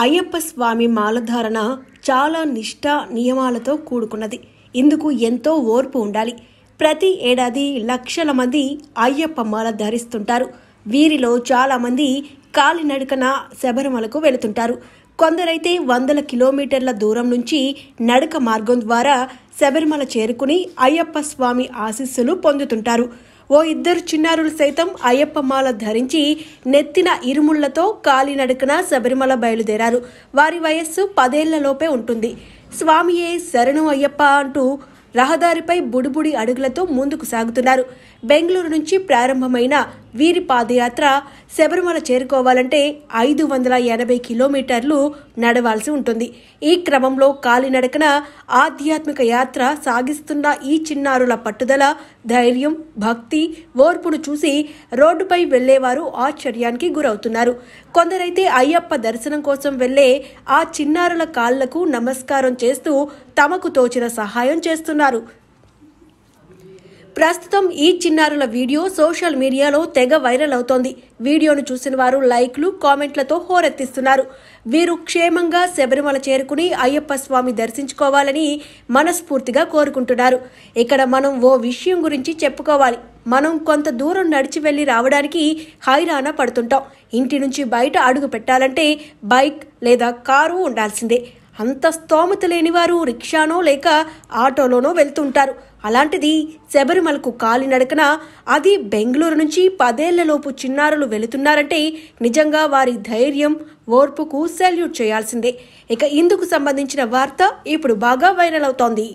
అయ్యప్ప స్వామి మాలధారణ చాలా నిష్ఠ నియమాలతో కూడుకున్నది ఇందుకు ఎంతో ఓర్పు ఉండాలి ప్రతి ఏడాది లక్షల మంది అయ్యప్ప మాల ధరిస్తుంటారు వీరిలో చాలామంది కాలినడకన శబరిమలకు వెళుతుంటారు కొందరైతే వందల కిలోమీటర్ల దూరం నుంచి నడక మార్గం ద్వారా శబరిమల చేరుకుని అయ్యప్ప స్వామి ఆశీస్సులు పొందుతుంటారు ఓ ఇద్దరు చిన్నారులు సైతం అయ్యప్ప మాల ధరించి నెత్తిన ఇరుముళ్లతో కాలినడకన శబరిమల బయలుదేరారు వారి వయస్సు పదేళ్లలోపే ఉంటుంది స్వామియే శరణు అయ్యప్ప అంటూ రహదారిపై బుడిబుడి అడుగులతో ముందుకు సాగుతున్నారు బెంగళూరు నుంచి ప్రారంభమైన వీరి పాదయాత్ర శబరిమల చేరుకోవాలంటే ఐదు వందల ఎనభై కిలోమీటర్లు నడవాల్సి ఉంటుంది ఈ క్రమంలో కాలినడకన ఆధ్యాత్మిక యాత్ర సాగిస్తున్న ఈ చిన్నారుల పట్టుదల ధైర్యం భక్తి ఓర్పును చూసి రోడ్డుపై వెళ్లేవారు ఆశ్చర్యానికి గురవుతున్నారు కొందరైతే అయ్యప్ప దర్శనం కోసం వెళ్లే ఆ చిన్నారుల కాళ్లకు నమస్కారం చేస్తూ తమకు తోచిన సహాయం చేస్తున్నారు ప్రస్తుతం ఈ చిన్నారుల వీడియో సోషల్ మీడియాలో తెగ వైరల్ అవుతోంది వీడియోను చూసిన వారు లైక్లు కామెంట్లతో హోరెత్తిస్తున్నారు వీరు క్షేమంగా శబరిమల చేరుకుని అయ్యప్ప స్వామి దర్శించుకోవాలని మనస్ఫూర్తిగా కోరుకుంటున్నారు ఇక్కడ మనం ఓ విషయం గురించి చెప్పుకోవాలి మనం కొంత దూరం నడిచి వెళ్ళి రావడానికి హైరాణ పడుతుంటాం ఇంటి నుంచి బయట అడుగు పెట్టాలంటే బైక్ లేదా కారు ఉండాల్సిందే అంత స్తోమత లేనివారు రిక్షానో లేక ఆటోలోనో వెళ్తుంటారు అలాంటిది శబరిమలకు కాలినడకన అది బెంగళూరు నుంచి పదేళ్లలోపు చిన్నారులు వెళుతున్నారంటే నిజంగా వారి ధైర్యం ఓర్పుకు సెల్యూట్ చేయాల్సిందే ఇక ఇందుకు సంబంధించిన వార్త ఇప్పుడు బాగా వైరల్ అవుతోంది